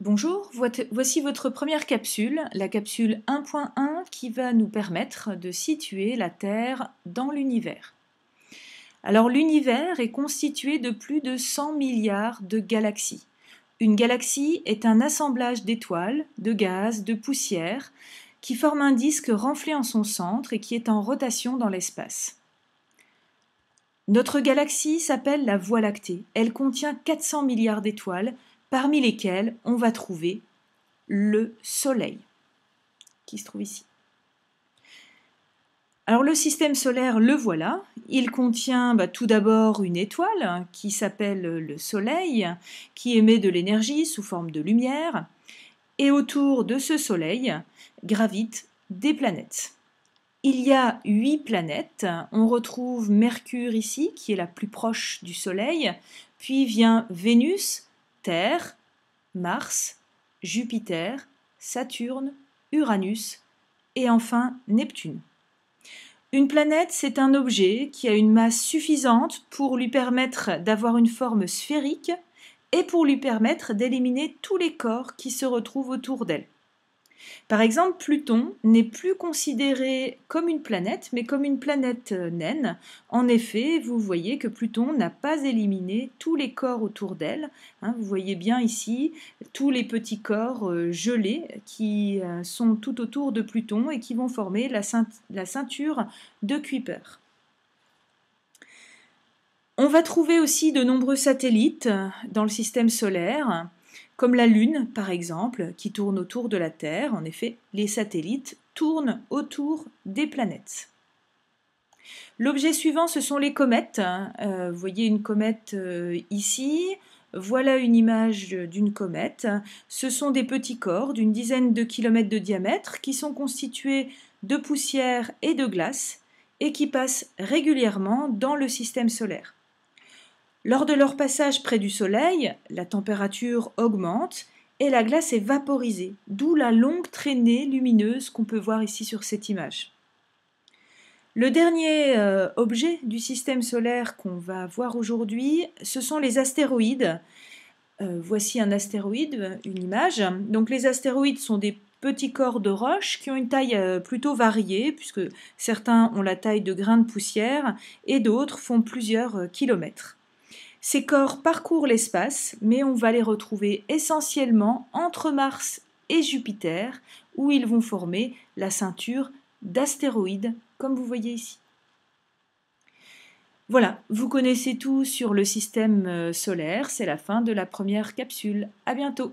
Bonjour, voici votre première capsule, la capsule 1.1 qui va nous permettre de situer la Terre dans l'univers. Alors l'univers est constitué de plus de 100 milliards de galaxies. Une galaxie est un assemblage d'étoiles, de gaz, de poussière, qui forme un disque renflé en son centre et qui est en rotation dans l'espace. Notre galaxie s'appelle la Voie lactée. Elle contient 400 milliards d'étoiles, parmi lesquels on va trouver le Soleil, qui se trouve ici. Alors le système solaire, le voilà. Il contient bah, tout d'abord une étoile hein, qui s'appelle le Soleil, qui émet de l'énergie sous forme de lumière. Et autour de ce Soleil gravitent des planètes. Il y a huit planètes. On retrouve Mercure ici, qui est la plus proche du Soleil. Puis vient Vénus, Terre, Mars, Jupiter, Saturne, Uranus et enfin Neptune. Une planète, c'est un objet qui a une masse suffisante pour lui permettre d'avoir une forme sphérique et pour lui permettre d'éliminer tous les corps qui se retrouvent autour d'elle. Par exemple, Pluton n'est plus considéré comme une planète, mais comme une planète euh, naine. En effet, vous voyez que Pluton n'a pas éliminé tous les corps autour d'elle. Hein. vous voyez bien ici tous les petits corps euh, gelés qui euh, sont tout autour de Pluton et qui vont former la ceinture de Kuiper. On va trouver aussi de nombreux satellites dans le système solaire comme la Lune, par exemple, qui tourne autour de la Terre. En effet, les satellites tournent autour des planètes. L'objet suivant, ce sont les comètes. Hein. Euh, vous voyez une comète euh, ici. Voilà une image d'une comète. Ce sont des petits corps d'une dizaine de kilomètres de diamètre qui sont constitués de poussière et de glace et qui passent régulièrement dans le système solaire. Lors de leur passage près du Soleil, la température augmente et la glace est vaporisée, d'où la longue traînée lumineuse qu'on peut voir ici sur cette image. Le dernier euh, objet du système solaire qu'on va voir aujourd'hui, ce sont les astéroïdes. Euh, voici un astéroïde, une image. Donc les astéroïdes sont des petits corps de roche qui ont une taille euh, plutôt variée, puisque certains ont la taille de grains de poussière et d'autres font plusieurs kilomètres. Ces corps parcourent l'espace, mais on va les retrouver essentiellement entre Mars et Jupiter, où ils vont former la ceinture d'astéroïdes, comme vous voyez ici. Voilà, vous connaissez tout sur le système euh, solaire, c'est la fin de la première capsule. À bientôt!